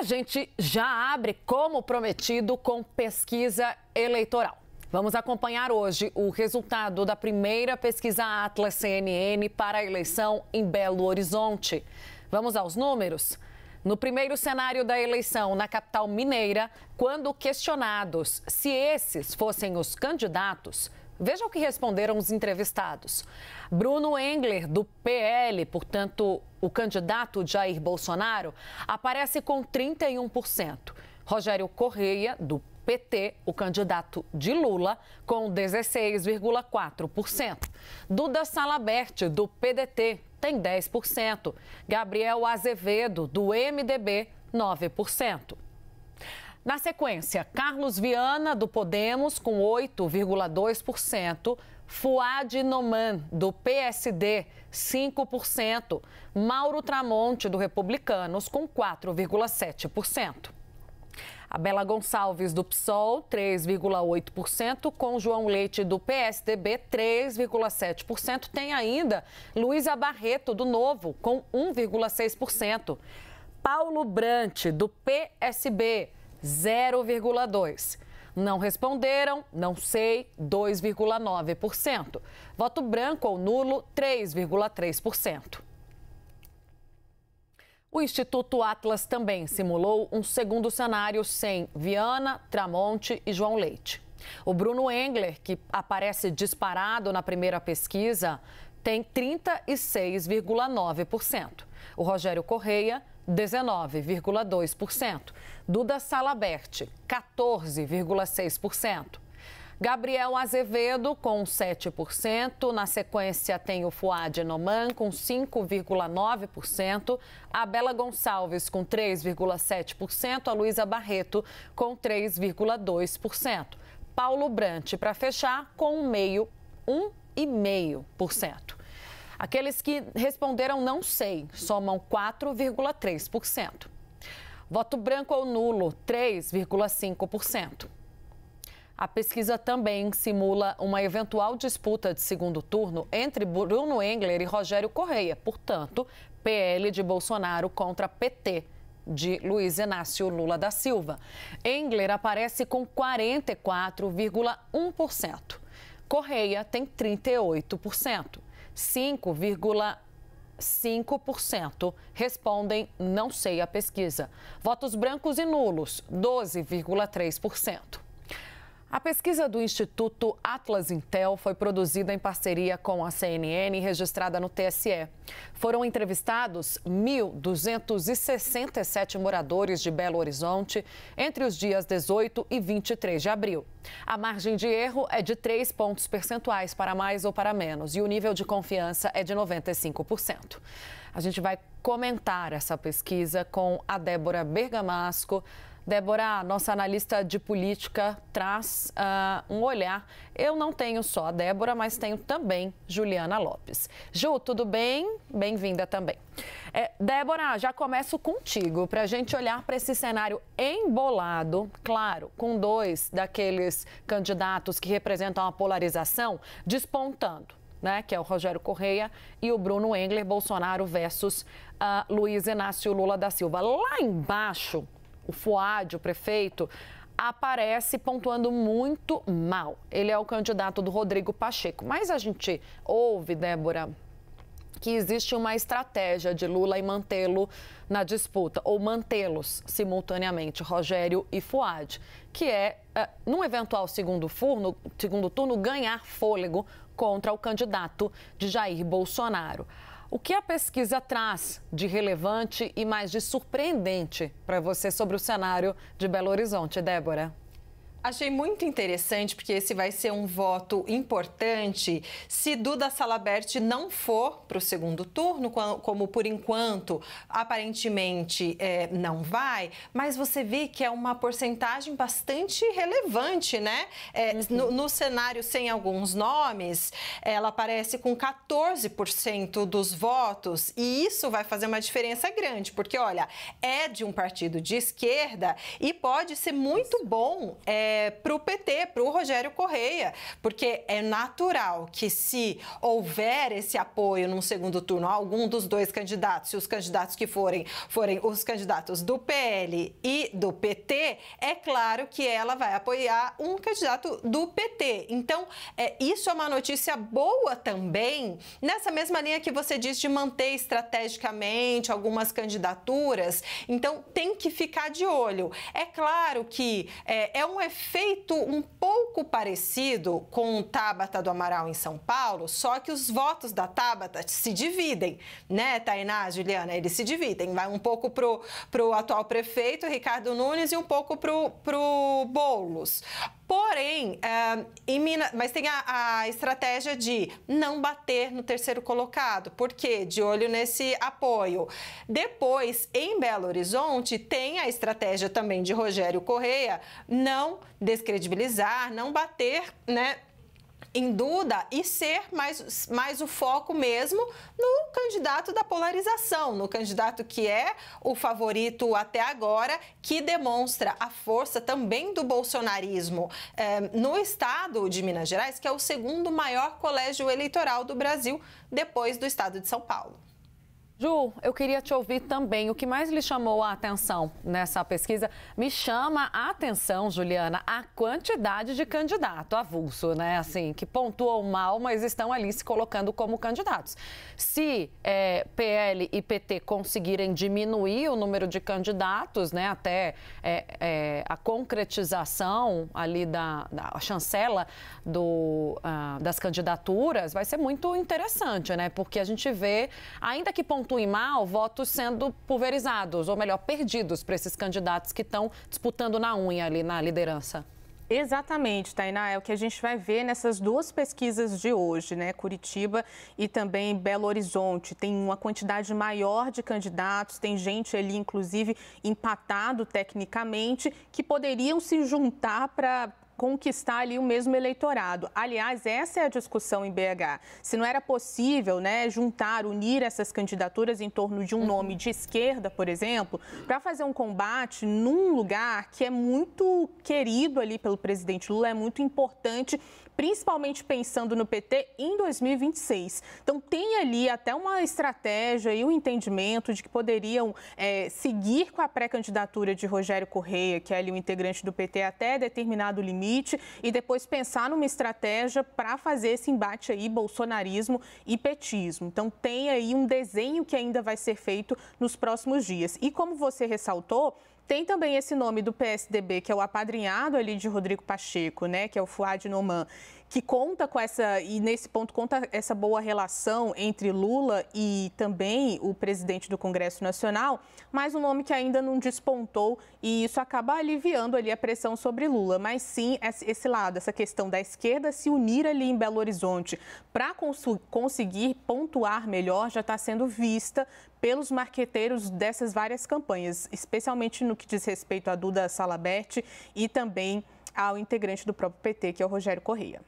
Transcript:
a gente já abre, como prometido, com pesquisa eleitoral. Vamos acompanhar hoje o resultado da primeira pesquisa Atlas CNN para a eleição em Belo Horizonte. Vamos aos números? No primeiro cenário da eleição na capital mineira, quando questionados se esses fossem os candidatos, Veja o que responderam os entrevistados. Bruno Engler, do PL, portanto, o candidato Jair Bolsonaro, aparece com 31%. Rogério Correia, do PT, o candidato de Lula, com 16,4%. Duda Salabert, do PDT, tem 10%. Gabriel Azevedo, do MDB, 9%. Na sequência, Carlos Viana, do Podemos, com 8,2%. Fuad Noman, do PSD, 5%. Mauro Tramonte, do Republicanos, com 4,7%. A Bela Gonçalves, do PSOL, 3,8%, com João Leite, do PSDB, 3,7%. Tem ainda Luísa Barreto, do Novo, com 1,6%. Paulo Brante, do PSB, 0,2%. Não responderam, não sei, 2,9%. Voto branco ou nulo, 3,3%. O Instituto Atlas também simulou um segundo cenário sem Viana, Tramonte e João Leite. O Bruno Engler, que aparece disparado na primeira pesquisa, tem 36,9%. O Rogério Correia 19,2%. Duda Salabert, 14,6%. Gabriel Azevedo, com 7%. Na sequência, tem o Fuad Noman, com 5,9%. A Bela Gonçalves, com 3,7%. A Luísa Barreto, com 3,2%. Paulo Brant, para fechar, com meio, 1,5%. Aqueles que responderam não sei somam 4,3%. Voto branco ou nulo, 3,5%. A pesquisa também simula uma eventual disputa de segundo turno entre Bruno Engler e Rogério Correia, portanto, PL de Bolsonaro contra PT de Luiz Inácio Lula da Silva. Engler aparece com 44,1%. Correia tem 38%. 5,5% respondem não sei a pesquisa. Votos brancos e nulos, 12,3%. A pesquisa do Instituto Atlas Intel foi produzida em parceria com a CNN e registrada no TSE. Foram entrevistados 1.267 moradores de Belo Horizonte entre os dias 18 e 23 de abril. A margem de erro é de 3 pontos percentuais para mais ou para menos e o nível de confiança é de 95%. A gente vai comentar essa pesquisa com a Débora Bergamasco Débora, nossa analista de política, traz uh, um olhar. Eu não tenho só a Débora, mas tenho também Juliana Lopes. Ju, tudo bem? Bem-vinda também. É, Débora, já começo contigo para a gente olhar para esse cenário embolado, claro, com dois daqueles candidatos que representam a polarização despontando. Né, que é o Rogério Correia e o Bruno Engler, Bolsonaro versus uh, Luiz Inácio Lula da Silva. Lá embaixo, o FUAD, o prefeito, aparece pontuando muito mal. Ele é o candidato do Rodrigo Pacheco. Mas a gente ouve, Débora, que existe uma estratégia de Lula e mantê-lo na disputa, ou mantê-los simultaneamente, Rogério e Fuad, que é, é, num eventual segundo, furno, segundo turno, ganhar fôlego contra o candidato de Jair Bolsonaro. O que a pesquisa traz de relevante e mais de surpreendente para você sobre o cenário de Belo Horizonte, Débora? Achei muito interessante, porque esse vai ser um voto importante. Se Duda Salabert não for para o segundo turno, como por enquanto aparentemente é, não vai, mas você vê que é uma porcentagem bastante relevante, né? É, uhum. no, no, cenário sem alguns nomes, ela aparece com 14% dos votos, e isso vai fazer uma diferença grande, porque olha, é de um partido de esquerda e pode ser muito bom. É, é, para o PT, para o Rogério Correia, porque é natural que se houver esse apoio num segundo turno a algum dos dois candidatos, se os candidatos que forem forem os candidatos do PL e do PT, é claro que ela vai apoiar um candidato do PT. Então, é, isso é uma notícia boa também, nessa mesma linha que você diz de manter estrategicamente algumas candidaturas. Então, tem que ficar de olho. É claro que é, é um efeito feito um pouco parecido com o Tabata do Amaral em São Paulo, só que os votos da Tabata se dividem, né, Tainá, Juliana? Eles se dividem. Vai um pouco pro, pro atual prefeito, Ricardo Nunes, e um pouco pro, pro Boulos. Porém, eh, em Minas, mas tem a, a, estratégia de não bater no terceiro colocado, porque de olho nesse apoio. Depois, em Belo Horizonte, tem a estratégia também de Rogério Correia não descredibilizar, não bater, né? em Duda e ser mais, mais o foco mesmo no candidato da polarização, no candidato que é o favorito até agora, que demonstra a força também do bolsonarismo é, no estado de Minas Gerais, que é o segundo maior colégio eleitoral do Brasil, depois do estado de São Paulo. Ju, eu queria te ouvir também. O que mais lhe chamou a atenção nessa pesquisa? Me chama a atenção, Juliana, a quantidade de candidato avulso, né? Assim, que pontuam mal, mas estão ali se colocando como candidatos. Se é, PL e PT conseguirem diminuir o número de candidatos, né, até é, é, a concretização ali da, da chancela do, uh, das candidaturas, vai ser muito interessante, né? Porque a gente vê, ainda que pontuem e mal votos sendo pulverizados, ou melhor, perdidos para esses candidatos que estão disputando na unha ali na liderança. Exatamente, Tainá, é o que a gente vai ver nessas duas pesquisas de hoje, né? Curitiba e também Belo Horizonte. Tem uma quantidade maior de candidatos, tem gente ali, inclusive, empatado tecnicamente, que poderiam se juntar para conquistar ali o mesmo eleitorado. Aliás, essa é a discussão em BH. Se não era possível né, juntar, unir essas candidaturas em torno de um uhum. nome de esquerda, por exemplo, para fazer um combate num lugar que é muito querido ali pelo presidente Lula, é muito importante principalmente pensando no PT em 2026. Então tem ali até uma estratégia e o um entendimento de que poderiam é, seguir com a pré-candidatura de Rogério Correia, que é ali o um integrante do PT, até determinado limite e depois pensar numa estratégia para fazer esse embate aí bolsonarismo e petismo. Então tem aí um desenho que ainda vai ser feito nos próximos dias. E como você ressaltou, tem também esse nome do PSDB, que é o apadrinhado ali de Rodrigo Pacheco, né, que é o Fuad Noman que conta com essa, e nesse ponto conta essa boa relação entre Lula e também o presidente do Congresso Nacional, mas um nome que ainda não despontou e isso acaba aliviando ali a pressão sobre Lula. Mas sim, esse lado, essa questão da esquerda se unir ali em Belo Horizonte para cons conseguir pontuar melhor já está sendo vista pelos marqueteiros dessas várias campanhas, especialmente no que diz respeito a Duda Salabert e também ao integrante do próprio PT, que é o Rogério Correia.